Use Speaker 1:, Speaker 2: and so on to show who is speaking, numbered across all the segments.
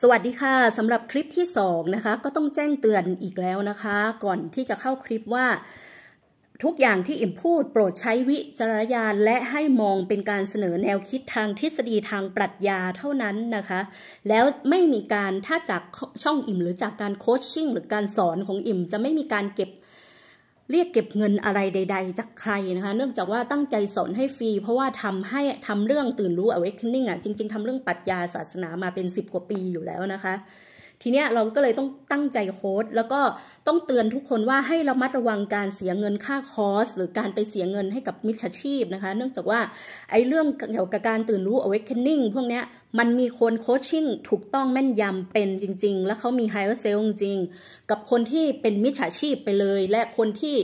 Speaker 1: สวัสดีค่ะสำหรับคลิปที่2นะคะก็ต้องแจ้งเตือนอีกแล้วนะคะก่อนที่จะเข้าคลิปว่า ทุกอย่างที่อิ่มพูด โปรดใช้วิจารณญาณและให้มองเป็นการเสนอแนวคิดทางทฤษฎีทางปรัชญาเท่านั้นนะคะ แล้วไม่มีการถ้าจากช่องอิ่ม หรือจากการโคชชิ่งหรือการสอนของอิ่มจะไม่มีการเก็บเรียกเก็บเงินอะไรใดๆจากใครนะคะ เนื่องจากว่าตั้งใจสอนให้ฟรี เพราะว่าทำให้ทำเรื่องตื่นรู้ awakening อ่ะ จริงๆทำเรื่องปรัชญาศาสนามาเป็น 10 กว่าปีอยู่แล้วนะคะทีเนี้ยเราก็เลยต้องตั้งใจโค้ดแล้วก็ต้องเตือนทุกคนว่าให้ระมัดระวังการเสียเงินค่าคอร์สหรือการไปเสียเงินให้กับมิจฉาชีพนะคะ เนื่องจากว่าไอ้เรื่องเกี่ยวกับการตื่นรู้ awakening พวกเนี้ยมันมีคนโคชชิ่งถูกต้องแม่นยำเป็นจริง ๆ แล้วเขามี higher sale จริงกับคนที่เป็นมิจฉาชีพไปเลย และคนที่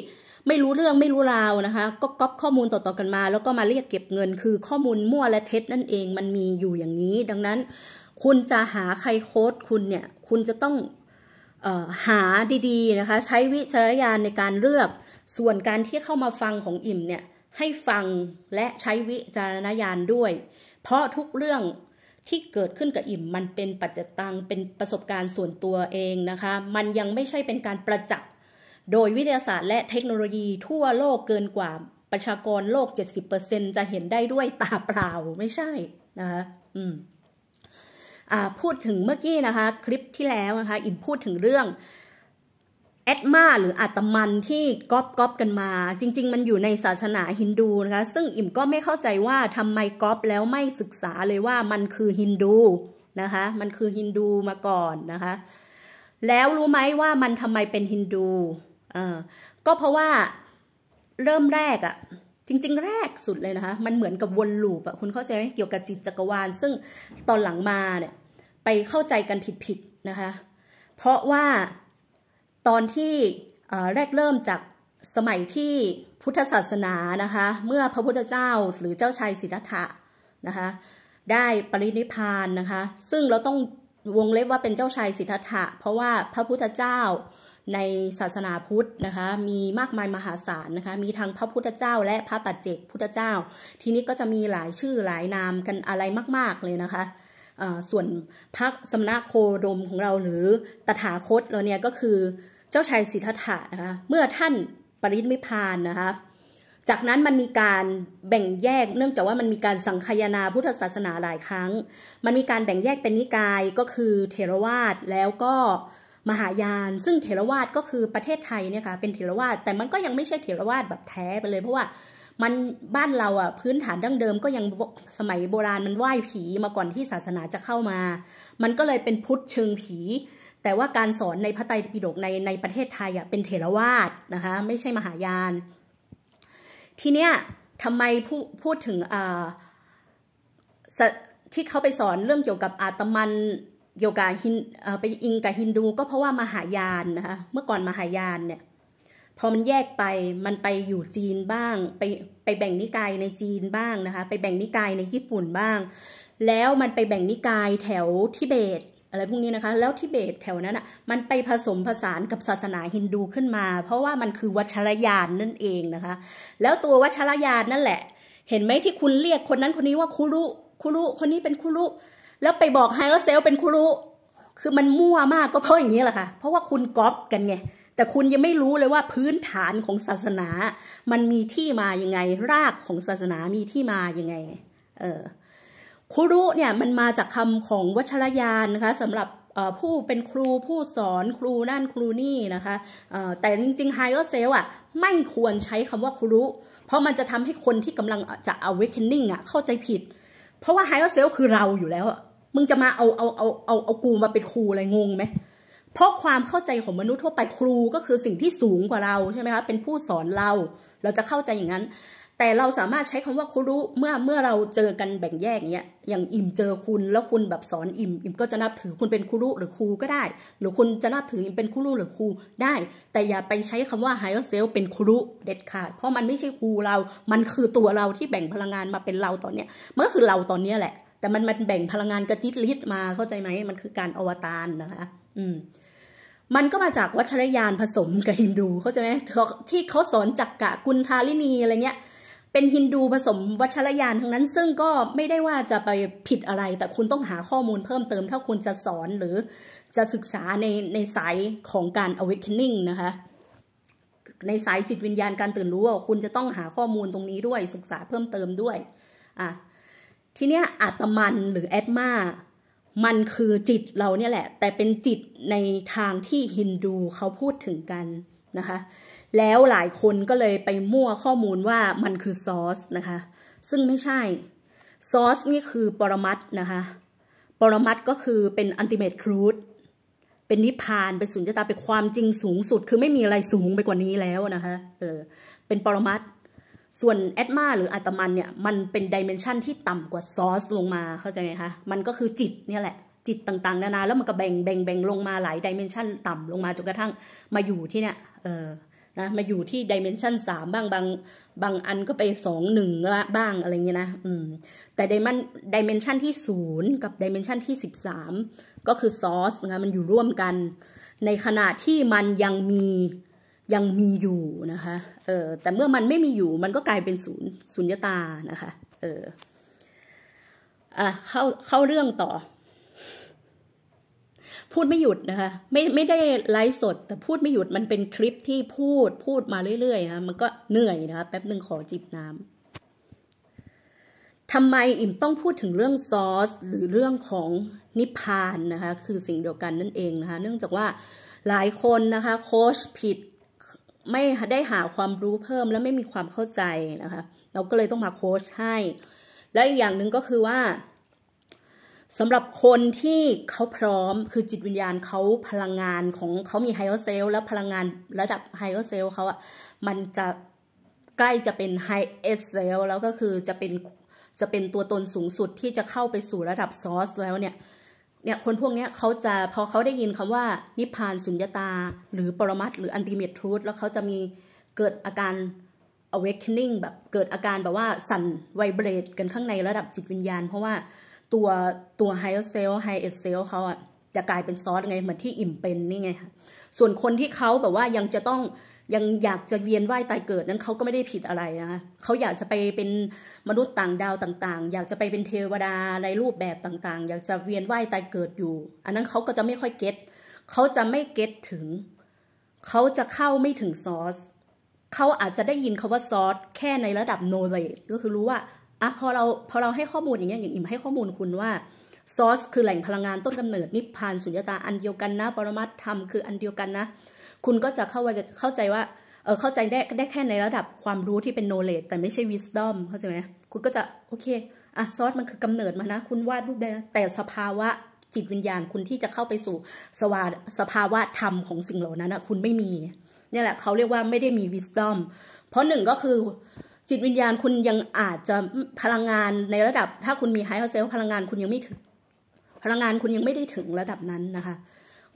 Speaker 1: ไม่รู้เรื่องไม่รู้ราวนะคะก็ก๊อปข้อมูลต่อๆกันมา แล้วก็มาเรียกเก็บเงินคือข้อมูลมั่วและเท็จนั่นเองมันมีอยู่อย่างนี้ดังนั้นคุณจะหาใครโค้ดคุณเนี่ย คุณจะต้องออหาดีๆนะคะ ใช้วิจารณญาณในการเลือก ส่วนการที่เข้ามาฟังของอิ่มเนี่ย ให้ฟังและใช้วิจารณญาณด้วย เพราะทุกเรื่องที่เกิดขึ้นกับอิ่ม มันเป็นปัจจตังเป็นประสบการณ์ส่วนตัวเองนะคะ มันยังไม่ใช่เป็นการประจักษ์โดยวิทยาศาสตร์และเทคโนโลยีทั่วโลกเกินกว่าประชากรโลก70%จะเห็นได้ด้วยตาเปล่าไม่ใช่นะคะอืมพูดถึงเมื่อกี้นะคะ คลิปที่แล้วนะคะอิมพูดถึงเรื่องแอดมา หรืออาตมันที่ก๊อปก๊อปกันมา จริง ๆ มันอยู่ในศาสนาฮินดูนะคะ ซึ่งอิมก็ไม่เข้าใจว่าทำไมก๊อปแล้วไม่ศึกษาเลยว่ามันคือฮินดูนะคะ มันคือฮินดูมาก่อนนะคะ แล้วรู้ไหมว่ามันทำไมเป็นฮินดูก็เพราะว่าเริ่มแรกอะจริงๆ แรกสุดเลยนะคะมันเหมือนกับวนลูปอะคุณเข้าใจไหมเกี่ยวกับจิตจักรวาล ซึ่งตอนหลังมาเนี่ยไปเข้าใจกันผิดๆ นะคะ เพราะว่าตอนที่แรกเริ่มจากสมัยที่พุทธศาสนานะคะ เมื่อพระพุทธเจ้าหรือเจ้าชายสิทธัตถะนะคะ ได้ปรินิพานนะคะ ซึ่งเราต้องวงเล็บว่าเป็นเจ้าชายสิทธัตถะ เพราะว่าพระพุทธเจ้าในศาสนาพุทธนะคะ มีมากมายมหาศาลนะคะ มีทั้งพระพุทธเจ้าและพระปัจเจกพุทธเจ้า ทีนี้ก็จะมีหลายชื่อหลายนามกันอะไรมาก ๆเลยนะคะส่วนพักสำนักโคดมของเราหรือตถาคตเราเนี่ยก็คือเจ้าชายสิทธัตถะนะคะเมื่อท่านปรินิพพานนะคะจากนั้นมันมีการแบ่งแยกเนื่องจากว่ามันมีการสังคายนาพุทธศาสนาหลายครั้ง มันมีการแบ่งแยกเป็นนิกายก็คือเทรวาสแล้วก็มหายาน ซึ่งเทรวาสก็คือประเทศไทยเนี่ยค่ะเป็นเทรวาสแต่มันก็ยังไม่ใช่เทรวาสแบบแท้ไปเลยเพราะว่ามันบ้านเราอ่ะพื้นฐานดั้งเดิมก็ยังสมัยโบราณมันไหว้ผีมาก่อนที่ศาสนาจะเข้ามา มันก็เลยเป็นพุทธเชิงผี แต่ว่าการสอนในพระไตรปิฎกในในประเทศไทยอ่ะเป็นเถรวาดนะคะไม่ใช่มหายาน ทีเนี้ยทำไมพูพูดถึงอ่าที่เขาไปสอนเรื่องเกี่ยวกับอาตมันเกี่ยวกับฮินไปอิงกับฮินดูก็เพราะว่ามหายานนะคะเมื่อก่อนมหายานเนี่ยพอมันแยกไป มันไปอยู่จีนบ้าง ไปไปแบ่งนิกายในจีนบ้างนะคะ ไปแบ่งนิกายในญี่ปุ่นบ้าง แล้วมันไปแบ่งนิกายแถวทิเบต อะไรพวกนี้นะคะ แล้วทิเบตแถวนั้นอ่ะมันไปผสมผสานกับศาสนาฮินดูขึ้นมา เพราะว่ามันคือวัชรยานนั่นเองนะคะ แล้วตัววัชรยานนั่นแหละ เห็นไหมที่คุณเรียกคนนั้นคนนี้ว่าคุรุคุรุคนนี้เป็นคุรุแล้วไปบอกไฮเออร์เซลเป็นคุรุคือมันมั่วมากก็เพราะอย่างนี้แหละค่ะเพราะว่าคุณก๊อปกันไงแต่คุณยังไม่รู้เลยว่าพื้นฐานของศาสนา มันมีที่มาอย่างไง รากของศาสนามีที่มาอย่างไง เออคุรุเนี่ย มันมาจากคำของวัชรยานนะคะ สำหรับผู้เป็นครูผู้สอนครูนั่นครูนี่นะคะ แต่จริงๆ higher self อ่ะ ไม่ควรใช้คำว่าครุเพราะมันจะทำให้คนที่กำลังจะ awakening อ่ะ เข้าใจผิด เพราะว่า higher self คือเราอยู่แล้ว มึงจะมาเอาเอาเอาเอาเอากูมาเป็นครูอะไรงงไหมเพราะความเข้าใจของมนุษย์ทั่วไปครูก็คือสิ่งที่สูงกว่าเราใช่ไหมคะเป็นผู้สอนเรา เราจะเข้าใจอย่างนั้น แต่เราสามารถใช้คำว่าครูเมื่อเมื่อเราเจอกันแบ่งแยกอย่างเงี้ย อย่างอิ่มเจอคุณแล้วคุณแบบสอนอิ่ม อิ่มก็จะนับถือคุณเป็นครูหรือครูก็ได้ หรือคุณจะนับถืออิ่มเป็นครูหรือครู ได้ แต่อย่าไปใช้คำว่าไฮเออร์เซลเป็นครูเด็ดขาด เพราะมันไม่ใช่ครูเรา มันคือตัวเราที่แบ่งพลังงานมาเป็นเราตอนเนี้ยมันก็คือเราตอนเนี้ยแหละ แต่มันมันแบ่งพลังงานกระจิตลิดมาเข้าใจไหมมันคือการอวตารนะคะ อืมมันก็มาจากวัชรยานผสมกับฮินดูเข้าใจไหมที่เขาสอนจักกะกุนทาลินีอะไรเงี้ย เป็นฮินดูผสมวัชรยานทั้งนั้น ซึ่งก็ไม่ได้ว่าจะไปผิดอะไร แต่คุณต้องหาข้อมูลเพิ่มเติม ถ้าคุณจะสอนหรือจะศึกษาในในสายของการ awakening นะคะในสายจิตวิญญาณการตื่นรู้คุณจะต้องหาข้อมูลตรงนี้ด้วยศึกษาเพิ่มเติมด้วย อ่ะทีเนี้ยอาตมันหรือแอดมามันคือจิตเราเนี่ยแหละ แต่เป็นจิตในทางที่ฮินดูเขาพูดถึงกันนะคะ แล้วหลายคนก็เลยไปมั่วข้อมูลว่ามันคือซอสนะคะ ซึ่งไม่ใช่ ซอสนี่คือปรมัตนะคะปรมัตก็คือเป็นอันติเมตครูดเป็นนิพพานเป็นสุญญตา เป็นความจริงสูงสุด คือไม่มีอะไรสูงไปกว่านี้แล้วนะคะ เออเป็นปรมัตส่วนแอดมา หรืออาตมันเนี่ยมันเป็นดิเมนชันที่ต่ำกว่าซอสลงมาเข้าใจไหมคะมันก็คือจิตเนี่ยแหละ จิตต่างๆ นานา แล้วมันก็แบ่งแบ่งแบ่งลงมาหลายดิเมนชันต่ำลงมาจนกระทั่ง มาอยู่ที่เนี่ย เออ นะ มาอยู่ที่ดิเมนชันสามบ้างบางบางอันก็ไปสองหนึ่งละบ้างอะไรเงี้ยนะอืม แต่ดิมันดิเมนชันที่ศูนย์กับดิเมนชันที่สิบสามก็คือซอสนะมันอยู่ร่วมกัน ในขณะที่มันยังมียังมีอยู่นะคะ เออแต่เมื่อมันไม่มีอยู่ มันก็กลายเป็นศูนย์ศูนยตานะคะ เออ อ่ะ เข้า เข้าเรื่องต่อ พูดไม่หยุดนะคะ ไม่ ไม่ได้ไลฟ์สด แต่พูดไม่หยุด มันเป็นคลิปที่พูด พูดมาเรื่อยๆนะมันก็เหนื่อยนะคะ แป๊บหนึ่งขอจิบน้ำทำไมอิ่มต้องพูดถึงเรื่องซอสหรือเรื่องของนิพพานนะคะ คือสิ่งเดียวกันนั่นเองนะคะ เนื่องจากว่า หลายคนนะคะ โค้ชผิดไม่ได้หาความรู้เพิ่มและไม่มีความเข้าใจนะคะ เราก็เลยต้องมาโค้ชให้ และอีกอย่างหนึ่งก็คือว่าสำหรับคนที่เขาพร้อมคือจิตวิญญาณเขาพลังงานของเขามีไฮเออร์เซลและพลังงานระดับไฮเออร์เซลเขาอะมันจะใกล้จะเป็นไฮเอสเซลแล้วก็คือจะเป็นจะเป็นตัวตนสูงสุดที่จะเข้าไปสู่ระดับซอสแล้วเนี่ยเนี่ยคนพวกนี้เขาจะพอเขาได้ยินคำว่านิพพานสุญญตา หรือปรมัตหรืออันติเมตทรูธแล้วเขาจะมีเกิดอาการ awakening แบบเกิดอาการแบบว่าสั่นไวเบรดกันข้างในระดับจิตวิญญาณ เพราะว่าตัวตัว higher self higher self เขาอะจะกลายเป็นซอสไง เหมือนที่อิ่มเป็นนี่ไงค่ะส่วนคนที่เขาแบบว่ายังจะต้องยังอยากจะเวียนว่ายตายเกิดนั้นเขาก็ไม่ได้ผิดอะไรนะคะเขาอยากจะไปเป็นมนุษย์ต่างดาวต่าง ๆ อยากจะไปเป็นเทวดาในรูปแบบต่าง ๆ อยากจะเวียนว่ายตายเกิดอยู่ อันนั้นเขาก็จะไม่ค่อยเก็ต เขาจะไม่เก็ตถึง เขาจะเข้าไม่ถึงซอสเขาอาจจะได้ยินคาว่าซอสแค่ในระดับโนเลดก็คือรู้ว่า อ่ะพอเราพอเราให้ข้อมูลอย่างเงี้ยอย่างอิ่มให้ข้อมูลคุณว่าซอสคือแหล่งพลังงานต้นกำเนิดนิพพานสุญญตาอันเดียวกันนะ ปรมัตธรรมคือ อันเดียวกันนะคุณก็จะเข้าว่าจะเข้าใจว่า เออเข้าใจได้ได้แค่ในระดับความรู้ที่เป็น knowledge แต่ไม่ใช่ wisdom เข้าใจไหมคุณก็จะโอเค อ่ะซอสมันคือกำเนิดมานะ คุณวาดรูปได้นะแต่สภาวะจิตวิญญาณคุณที่จะเข้าไปสู่สวาสภาวะธรรมของสิ่งเหล่านั้นนะคุณไม่มี เนี่ยแหละเขาเรียกว่าไม่ได้มี wisdom เพราะหนึ่งก็คือ จิตวิญญาณคุณยังอาจจะพลังงานในระดับ ถ้าคุณมี high self พลังงานคุณยังไม่ถึง พลังงานคุณยังไม่ได้ถึงระดับนั้นนะคะ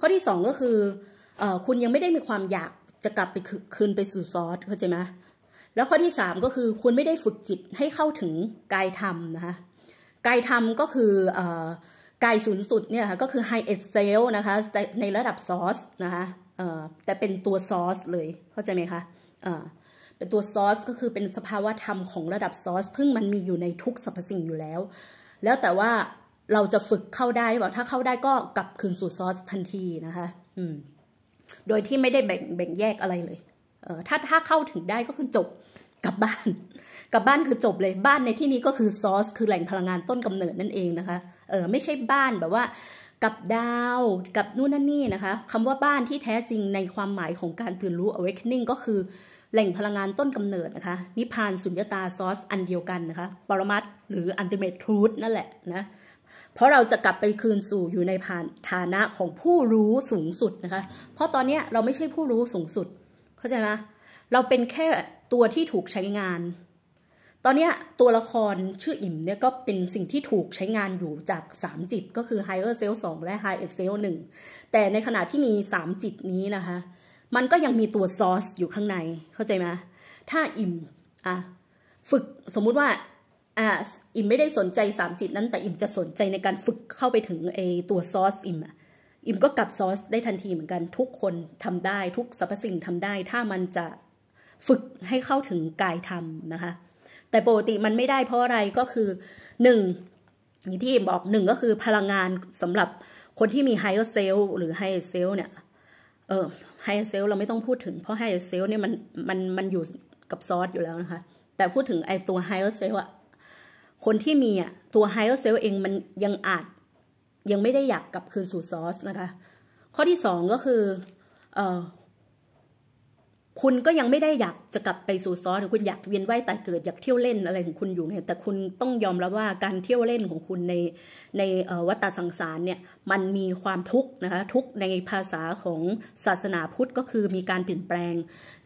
Speaker 1: ข้อที่สองก็คือคุณยังไม่ได้มีความอยากจะกลับไปคืนไปสู่ซอสเข้าใจไหมแล้วข้อที่สามก็คือคุณไม่ได้ฝึกจิตให้เข้าถึงกายธรรมนะคะ กายธรรมก็คืออกายสูงสุดเนี่ยค่ะก็คือไฮเอ็ดเซลนะคะในระดับซอสนะคะแต่เป็นตัวซอสเลยเข้าใจไหมคะ เป็นตัวซอสก็คือเป็นสภาวะธรรมของระดับซอสซึ่งมันมีอยู่ในทุกสรรพสิ่งอยู่แล้ว แล้วแต่ว่าเราจะฝึกเข้าได้หรือเปล่า ถ้าเข้าได้ก็กลับคืนสู่ซอสทันทีนะคะ อืมโดยที่ไม่ได้แบ่งแบ่งแยกอะไรเลย เออถ้าถ้าเข้าถึงได้ก็คือจบกลับบ้านกลับบ้านคือจบเลย บ้านในที่นี้ก็คือซอสคือแหล่งพลังงานต้นกำเนิดนั่นเองนะคะ เออไม่ใช่บ้านแบบว่า กับดาว กับนู่นนั่นนี่นะคะคำว่าบ้านที่แท้จริงในความหมายของการตื่นรู้ awakening ก็คือแหล่งพลังงานต้นกำเนิดนะคะ นิพพานสุญญตาซอสอันเดียวกันนะคะ ปรมัตหรือ ultimate truth นั่นแหละนะเพราะเราจะกลับไปคืนสู่อยู่ในฐานะของผู้รู้สูงสุดนะคะ เพราะตอนนี้เราไม่ใช่ผู้รู้สูงสุด เข้าใจไหมเราเป็นแค่ตัวที่ถูกใช้งาน ตอนนี้ตัวละครชื่ออิ่ม เนี่ยก็เป็นสิ่งที่ถูกใช้งานอยู่จาก3จิต ก็คือ higher self 2และ higher self 1แต่ในขณะที่มี3จิตนี้นะคะ มันก็ยังมีตัวซอสอยู่ข้างใน เข้าใจไหมถ้าอิ่มอ่ะฝึกสมมุติว่า as อิมไม่ได้สนใจสามจิตนั้นแต่อิมจะสนใจในการฝึกเข้าไปถึงไอตัวซอสอิมอะอิมก็กลับซอสได้ทันทีเหมือนกันทุกคนทำได้ทุกสรรพสิ่งทำได้ ถ้ามันจะฝึกให้เข้าถึงกายธรรมนะคะ แต่ปกติมันไม่ได้เพราะอะไรก็คือหนึ่งอย่างที่อิมบอกหนึ่งก็คือพลังงานสำหรับคนที่มีไฮเออ r s e หรือไฮเออ r s e เนี่ยเออไฮเออ r s e เราไม่ต้องพูดถึงเพราะไฮเออ r s e เนี่ยมันมันมันอยู่กับซอสอยู่แล้วนะคะ แต่พูดถึงไอตัวไฮเออ r self อะคนที่มีอ่ะ ตัวเออร์เซลล์เองมันยังอาจ ยังไม่ได้อยากกลับคืนสู่ซอสนะคะ ข้อที่สองก็คืออคุณก็ยังไม่ได้อยากจะกลับไปสู่ซ้อนหรือคุณอยากเวียนว่ายตายเกิดอยากเที่ยวเล่นอะไรของคุณอยู่ไงแต่คุณต้องยอมรับวว่าการเที่ยวเล่นของคุณในในวัฏสังสารเนี่ยมันมีความทุกข์นะคะทุกในภาษาของศาสนาพุทธก็คือมีการเปลี่ยนแปลง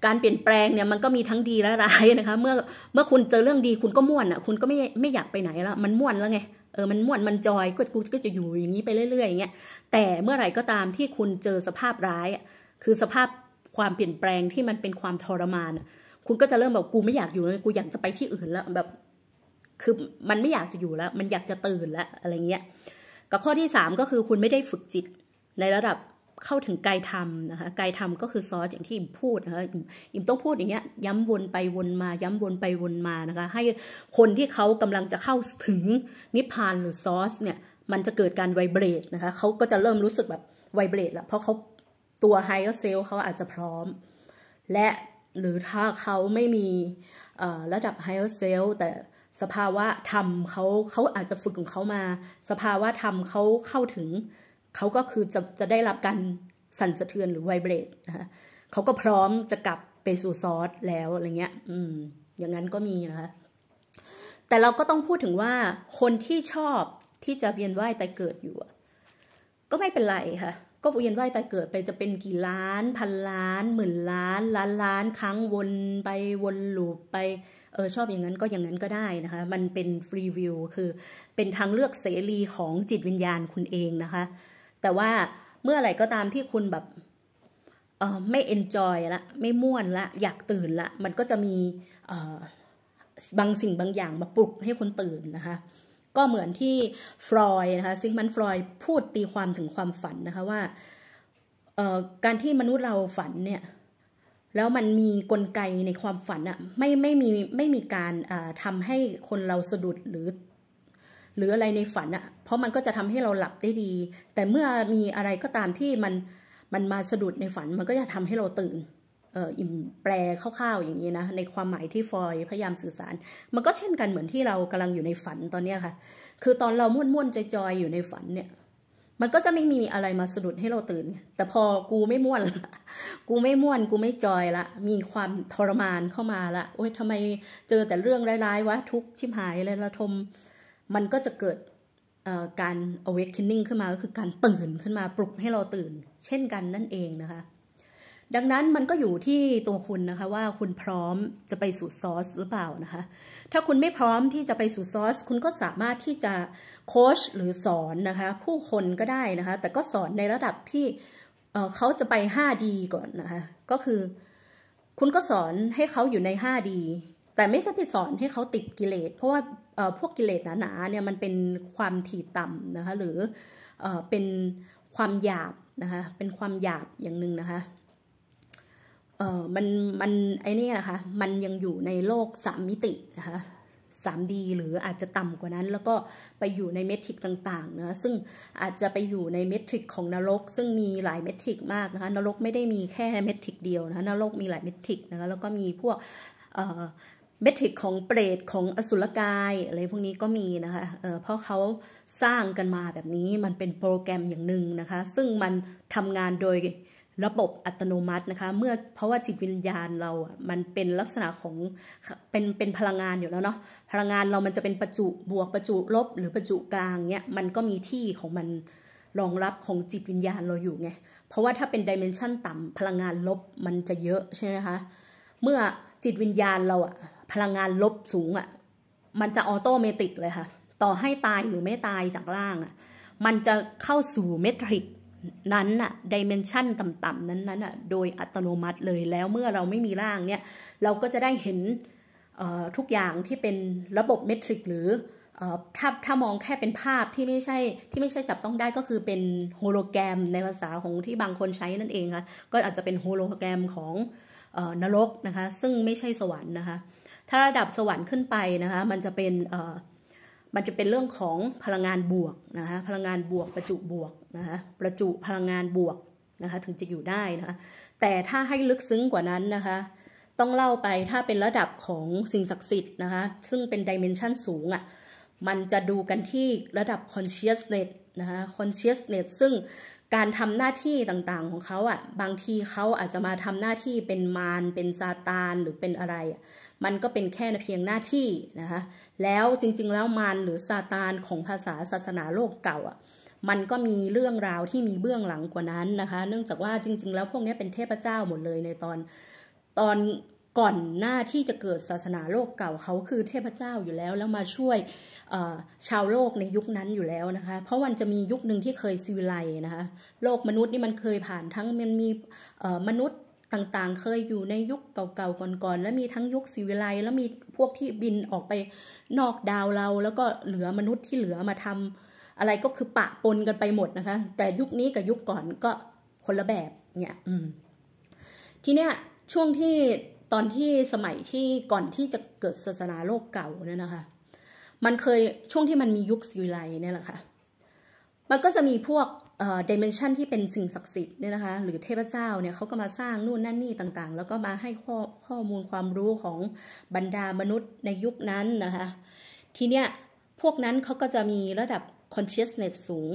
Speaker 1: การเปลี่ยนแปลงเนี่ยมันก็มีทั้งดีและร้ายนะคะเมื่อเมื่อคุณเจอเรื่องดีคุณก็ม่วนอ่ะคุณก็ไม่ไม่อยากไปไหนละมันม่วนแล้วไงเออมันม่วนมันจอยก็กูก็จะอยู่อย่างนี้ไปเรื่อยๆอย่างเงี้ยแต่เมื่อไหร่ก็ตามที่คุณเจอสภาพร้าย คือสภาพความเปลี่ยนแปลงที่มันเป็นความทรมานคุณก็จะเริ่มแบบกูไม่อยากอยู่แล้วกูอยากจะไปที่อื่นแล้วแบบ คือมันไม่อยากจะอยู่แล้ว มันอยากจะตื่นแล้วอะไรเงี้ยกับข้อที่3ก็คือคุณไม่ได้ฝึกจิตในระดับเข้าถึงกายธรรมนะคะกายธรรมก็คือซอสอย่างที่อิมพูดนะคะอิมต้องพูดอย่างเงี้ยย้ำวนไปวนมา ย้ำวนไปวนมานะคะ ให้คนที่เขากำลังจะเข้าถึงนิพพานหรือซอสเนี่ย มันจะเกิดการไวเบรตนะคะ เขาก็จะเริ่มรู้สึกแบบไวเบรตแล้วเพราะเขาตัว higher ์ e l ลเขาอาจจะพร้อม และหรือถ้าเขาไม่มีระดับ higher ์ e l ลแต่สภาวะธรรมเขาเขาอาจจะฝึกของเขามา สภาวะธรรมเขาเข้าถึง เขาก็คือจะจะได้รับการสั่นสะเทือนหรือไวเบรตนะคะเขาก็พร้อมจะกลับไปสู่ซอสแล้วอะไรเงี้ย อืม อย่างนั้นก็มีนะคะแต่เราก็ต้องพูดถึงว่า คนที่ชอบที่จะเวียนว่ายแต่เกิดอยู่ ก็ไม่เป็นไรค่ะก็เวียนว่ายตายเกิดไปจะเป็นกี่ล้าน พันล้าน หมื่นล้านล้านล้านครั้งวนไปวนลูปไปเออชอบอย่างนั้นก็อย่างนั้นก็ได้นะคะ มันเป็นฟรีวิวคือเป็นทางเลือกเสรีของจิตวิญญาณคุณเองนะคะ แต่ว่าเมื่ออไหร่ก็ตามที่คุณแบบเออไม่เอนจอยละไม่ม่วนละอยากตื่นละมันก็จะมีบางสิ่งบางอย่างมาปลุกให้คุณตื่นนะคะก็เหมือนที่ฟรอยนะคะซิงมันฟรอยพูดตีความถึงความฝันนะคะว่าการที่มนุษย์เราฝันเนี่ยแล้วมันมีกลไกในความฝันอะไม่ไม่มีไม่มีการทำให้คนเราสะดุดหรือ หรืออะไรในฝันอะเพราะมันก็จะทำให้เราหลับได้ดี แต่เมื่อมีอะไรก็ตามที่มันมันมาสะดุดในฝันมันก็จะทำให้เราตื่นอิ่มแปลคร่าวๆอย่างนี้นะในความหมายที่ฟอยพยายามสื่อสาร มันก็เช่นกันเหมือนที่เรากำลังอยู่ในฝันตอนนี้ค่ะ คือตอนเราม่วนๆจอยๆอยู่ในฝันเนี่ย มันก็จะไม่มีอะไรมาสะดุดให้เราตื่น แต่พอกูไม่ม่วนละกูไม่ม่วน กูไม่จอยละ มีความทรมานเข้ามาละโอ๊ยทำไมเจอแต่เรื่องร้ายๆวะทุกชิมหายเลยระทมมันก็จะเกิดการ awakening ขึ้นมาก็คือการตื่นขึ้นมาปลุกให้เราตื่น เช่นกันนั่นเองนะคะดังนั้นมันก็อยู่ที่ตัวคุณนะคะ ว่าคุณพร้อมจะไปสู่ซอสหรือเปล่านะคะ ถ้าคุณไม่พร้อมที่จะไปสู่ซอสคุณก็สามารถที่จะโค้ชหรือสอนนะคะ ผู้คนก็ได้นะคะ แต่ก็สอนในระดับที่เขาจะไป 5D ก่อนนะคะก็คือคุณก็สอนให้เขาอยู่ใน 5D แต่ไม่จะไปสอนให้เขาติดกิเลสเพราะว่าพวกกิเลสหนาๆเนี่ยมันเป็นความถี่ต่ำนะคะ หรือเป็นความหยาบนะคะเป็นความหยาบอย่างหนึ่งนะคะเออมันมันไอ้นี่นะคะมันยังอยู่ในโลกสามมิตินะคะสามดีหรืออาจจะต่ำกว่านั้น แล้วก็ไปอยู่ในเมทริกต่างๆนะซึ่งอาจจะไปอยู่ในเมทริกของนรกซึ่งมีหลายเมทริกมากนะคะนรกไม่ได้มีแค่เมทริกเดียวนะนรกมีหลายเมทริกนะคะแล้วก็มีพวกเเมทริกของเปรตของอสุรกายอะไรพวกนี้ก็มีนะคะเเพราะเขาสร้างกันมาแบบนี้มันเป็นโปรแกรมอย่างหนึ่งนะคะ ซึ่งมันทำงานโดยระบบอัตโนมัตินะคะเมื่อเพราะว่าจิตวิญญาณเราอ่ะมันเป็นลักษณะของเป็นเป็นพลังงานอยู่แล้วเนาะพลังงานเรามันจะเป็นประจุบวกประจุลบ หรือประจุกลางเนี่ยมันก็มีที่ของมันรองรับของจิตวิญญาณเราอยู่ไงเพราะว่าถ้าเป็นดิเมนชันต่ำพลังงานลบมันจะเยอะใช่ไหมคะเมื่อจิตวิญญาณเราอ่ะพลังงานลบสูงอ่ะมันจะออโตเมติกเลยค่ะต่อให้ตายหรือไม่ตายจากล่างอ่ะมันจะเข้าสู่เมทริกนั้นน่ะดิเมนชันต่ำๆนั้นๆอน่ะโดยอัตโนมัติเลยแล้วเมื่อเราไม่มี ร่าง เนี่ยเราก็จะได้เห็นทุกอย่างที่เป็นระบบเมทริกหรือถ้าถ้ามองแค่เป็นภาพที่ไม่ใช่ที่ไม่ใช่จับต้องได้ก็คือเป็นโฮโลแกรมในภาษาของที่บางคนใช้นั่นเอง ค่ะ ก็ อาจจะเป็นโฮโลแกรมของนรกนะคะซึ่งไม่ใช่สวรรค์นะคะ ถ้าระดับสวรรค์ขึ้นไปนะคะมันจะเป็นมันจะเป็นเรื่องของพลังงานบวกนะคะพลังงานบวกประจุบวกนะคะประจุพลังงานบวกนะคะ ถึงจะอยู่ได้นะคะแต่ถ้าให้ลึกซึ้งกว่านั้นนะคะ ต้องเล่าไปถ้าเป็นระดับของสิ่งศักดิ์สิทธิ์นะคะ ซึ่งเป็นดิเมนชันสูงอะ่ะมันจะดูกันที่ระดับคอนเชียสเนสนะคะคอนเชียสเนสซึ่งการทำหน้าที่ต่างๆ ของเขาอะ่ะ บางทีเขาอาจจะมาทำหน้าที่เป็นมารเป็นซาตาน หรือเป็นอะไรมันก็เป็นแค่เพียงหน้าที่นะคะ แล้วจริงๆแล้วมารหรือซาตานของภาษาศาสนาโลกเก่าอ่ะ มันก็มีเรื่องราวที่มีเบื้องหลังกว่านั้นนะคะ เนื่องจากว่าจริง ๆ แล้วพวกนี้เป็นเทพเจ้าหมดเลยในตอน ตอนก่อนหน้าที่จะเกิดศาสนาโลกเก่าเขาคือเทพเจ้าอยู่แล้ว แล้วมาช่วยชาวโลกในยุคนั้นอยู่แล้วนะคะ เพราะมันจะมียุคหนึ่งที่เคยซีวิไลนะคะ โลกมนุษย์นี่มันเคยผ่านทั้งมันมีมนุษย์ต่างๆ เคยอยู่ในยุคเก่าๆ ก่อนๆ แล้วมีทั้งยุคสิวิไลแล้วมีพวกที่บินออกไปนอกดาวเราแล้วก็เหลือมนุษย์ที่เหลือมาทำอะไรก็คือ ปะปนกันไปหมดนะคะ แต่ยุคนี้กับยุคก่อนก็คนละแบบเนี่ยอืม ทีเนี้ยช่วงที่ตอนที่สมัยที่ก่อนที่จะเกิดศาสนาโลกเก่าเนี่ยนะคะ มันเคยช่วงที่มันมียุคสิวิไลเนี่ยแหละคะ่ะมันก็จะมีพวกดิเมนชันที่เป็นสิ่งศักดิ์สิทธิ์เนี่ยนะคะ หรือเทพเจ้าเนี่ยเขาก็มาสร้างนู่นนั่นนี่ต่างๆ แล้วก็มาให้ข้อข้อมูลความรู้ของบรรดามนุษย์ในยุคนั้นนะคะทีเนี้ยพวกนั้นเขาก็จะมีระดับคอนเชสเนสสูง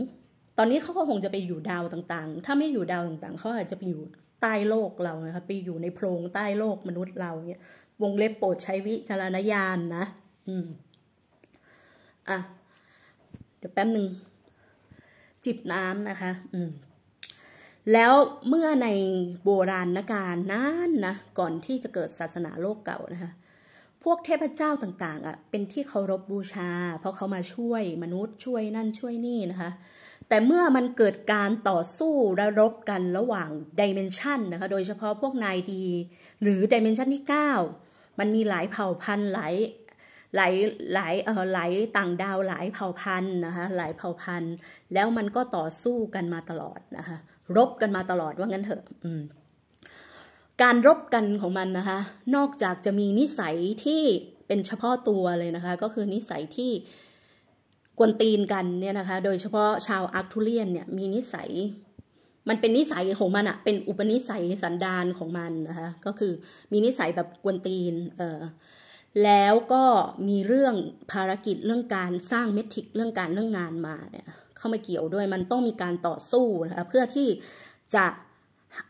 Speaker 1: ตอนนี้เขาก็คงจะไปอยู่ดาวต่างๆ ถ้าไม่อยู่ดาวต่าง ๆ เขาอาจจะไปอยู่ใต้โลกเรานะคะไปอยู่ในโพรงใต้โลกมนุษย์เราเนี่ยวงเล็บโปรดใช้วิจารณญาณนนะอืมอ่ะเดี๋ยวแป๊บหนึ่งจิบน้ำนะคะอืมแล้วเมื่อในโบราณกาลนั้นนะ ก่อนที่จะเกิดศาสนาโลกเก่านะคะ พวกเทพเจ้าต่าง ๆอะ่ะ เป็นที่เคารพบบูชา เพราะเขามาช่วยมนุษย์ช่วยนั่นช่วยนี่นะคะ แต่เมื่อมันเกิดการต่อสู้ระรบกันระหว่างดิเมนชันนะคะ โดยเฉพาะพวกนายดีหรือดิเมนชันที่ 9 มันมีหลายเผ่าพันธุ์หลายหลายหลายเอ่อหลายต่างดาวหลายเผ่าพันธุ์นะคะหลายเผ่าพันธุ์ แล้วมันก็ต่อสู้กันมาตลอดนะคะรบกันมาตลอดว่างั้นเถอะการรบกันของมันนะคะ นอกจากจะมีนิสัยที่เป็นเฉพาะตัวเลยนะคะ ก็คือนิสัยที่กวนตีนกันเนี่ยนะคะ โดยเฉพาะชาวอาร์คทูเรียนเนี่ยมีนิสัย มันเป็นนิสัยของมันอะเป็นอุปนิสัยสันดานของมันนะคะก็คือมีนิสัยแบบกวนตีน เออแล้วก็มีเรื่องภารกิจเรื่องการสร้างเมทริกเรื่องการเรื่องงานมาเนี่ย เข้ามาเกี่ยวด้วยมันต้องมีการต่อสู้นะคะเพื่อที่จะ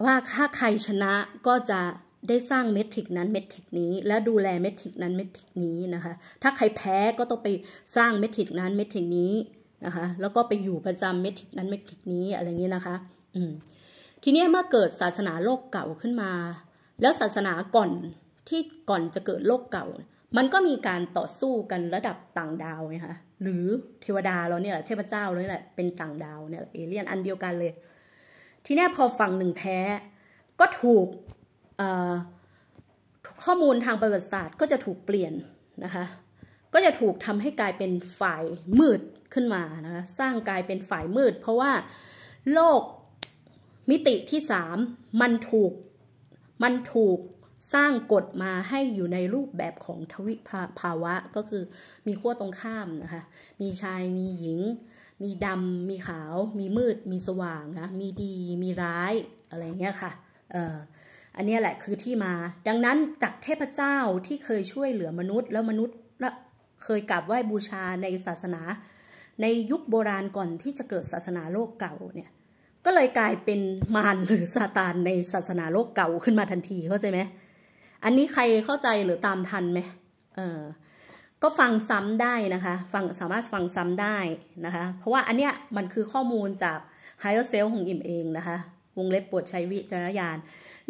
Speaker 1: ว่าถ้าใครชนะก็จะได้สร้างเมทริกนั้นเมทริกนี้ และดูแลเมทริกนั้นเมทริกนี้นะคะ ถ้าใครแพ้ก็ต้องไปสร้างเมทริกนั้นเมทริกนี้นะคะ แล้วก็ไปอยู่ประจำเมทริกนั้นเมทริกนี้อะไรเงี้ยนะคะ อืมทีนี้เมื่อเกิดศาสนาโลกเก่าขึ้นมา แล้วศาสนาก่อนที่ก่อนจะเกิดโลกเก่ามันก็มีการต่อสู้กันระดับต่างดาวไงคะหรือเทวดาเราเนี่ยแหละเทพเจ้าเราเนี่ยแหละเป็นต่างดาวเนี่ยเอเลี่ยนอันเดียวกันเลย ทีนี้พอฝั่งหนึ่งแพ้ ก็ถูกข้อมูลทางประวัติศาสตร์ก็จะถูกเปลี่ยนนะคะก็จะถูกทำให้กลายเป็นฝ่ายมืดขึ้นมานะคะสร้างกลายเป็นฝ่ายมืดเพราะว่าโลกมิติที่สามมันถูกมันถูกสร้างกฎมาให้อยู่ในรูปแบบของทวิภาวะก็คือมีขั้วตรงข้ามนะคะ มีชายมีหญิง มีดำมีขาว มีมืด มีสว่างนะมีดีมีร้ายอะไรเงี้ยค่ะเอออันนี้แหละคือที่มา ดังนั้นจากเทพเจ้าที่เคยช่วยเหลือมนุษย์แล้วมนุษย์เคยกราบไหว้บูชาในศาสนา ในยุคโบราณก่อนที่จะเกิดศาสนาโลกเก่าเนี่ยก็เลยกลายเป็นมารหรือซาตานในศาสนาโลกเก่าขึ้นมาทันทีเข้าใจไหมอันนี้ใครเข้าใจหรือตามทันไหม เออ ก็ฟังซ้ำได้นะคะ ฟัง สามารถฟังซ้ำได้นะคะ เพราะว่าอันเนี้ยมันคือข้อมูลจาก higher self ของอิ่มเองนะคะ วงเล็บปวดใช้วิจารณญาณ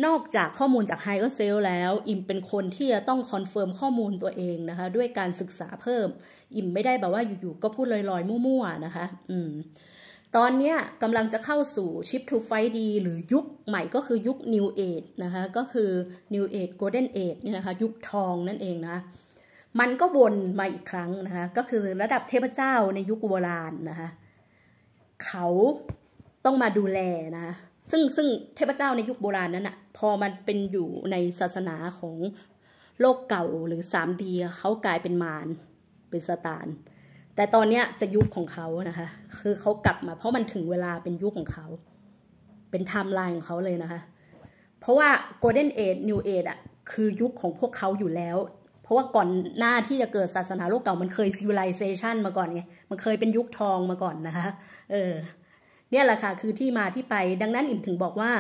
Speaker 1: นอกจากข้อมูลจาก higher self แล้ว อิ่มเป็นคนที่จะต้องคอนเฟิร์มข้อมูลตัวเองนะคะ ด้วยการศึกษาเพิ่ม อิ่มไม่ได้แบบว่าอยู่ๆ ก็พูดลอยๆ มั่วๆนะคะ อืมตอนนี้กำลังจะเข้าสู่ชิปทูไฟดีหรือยุคใหม่ก็คือยุค New Age นะคะก็คือ New Age Golden Age นี่นะคะยุคทองนั่นเองนะ มันก็วนมาอีกครั้งนะคะก็คือระดับเทพเจ้าในยุคโบราณนะคะเขาต้องมาดูแลนะซึ่งซึ่งเทพเจ้าในยุคโบราณนั้นอะพอมันเป็นอยู่ในศาสนาของโลกเก่าหรือสดีเขากลายเป็นมารเป็นสตานแต่ตอนเนี้ยจะยุคของเขานะคะ คือเขากลับมาเพราะมันถึงเวลาเป็นยุคของเขา เป็นไทม์ไลน์ของเขาเลยนะคะ เพราะว่าโกลเด้นเอ e นิวเอ e อ่ะคือยุคของพวกเขาอยู่แล้ว เพราะว่าก่อนหน้าที่จะเกิดศาสนาโลกเก่ามันเคยซีวิลิเซชันมาก่อนไง มันเคยเป็นยุคทองมาก่อนนะคะ เออ เนี่ยแหละค่ะคือที่มาที่ไปดังนั้นอิมถึงบอกว่า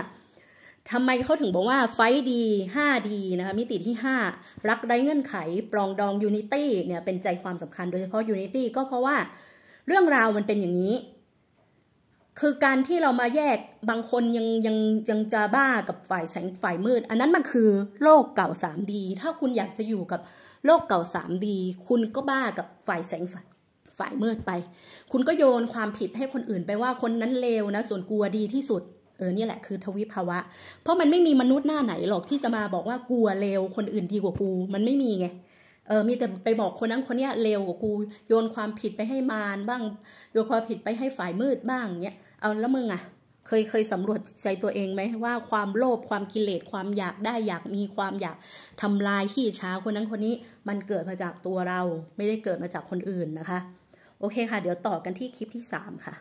Speaker 1: ทำไมเขาถึงบอกว่าไฟดี 5D นะคะ มิติที่ 5 รักไร้เงื่อนไข ปรองดองยูนิตี้เนี่ยเป็นใจความสำคัญโดยเฉพาะยูนิตี้ก็เพราะว่าเรื่องราวมันเป็นอย่างนี้ คือการที่เรามาแยกบางคนยังยังยังจะบ้ากับฝ่ายแสงฝ่ายมืด อันนั้นมันคือโลกเก่า 3D ถ้าคุณอยากจะอยู่กับโลกเก่า 3D คุณก็บ้ากับฝ่ายแสงฝ่ายมืดไป คุณก็โยนความผิดให้คนอื่นไปว่าคนนั้นเลวนะส่วนกลัวดีที่สุดเออเนี่ยแหละคือทวิภาวะ เพราะมันไม่มีมนุษย์หน้าไหนหรอกที่จะมาบอกว่ากลัวเลวคนอื่นดีกว่ากูมันไม่มีไง เออมีแต่ไปบอกคนนั้นคนนี้เลวกว่ากูโยนความผิดไปให้มารบ้างโยนความผิดไปให้ฝ่ายมืดบ้างเนี้ยเอาแล้วมึงอะเคยเคยสำรวจใจตัวเองไหมว่าความโลภความกิเลสความอยากได้อยากมีความอยากทำลายขี้ช้าคนนั้นคนนี้มันเกิดมาจากตัวเราไม่ได้เกิดมาจากคนอื่นนะคะโอเคค่ะ เดี๋ยวต่อกันที่คลิปที่3ค่ะ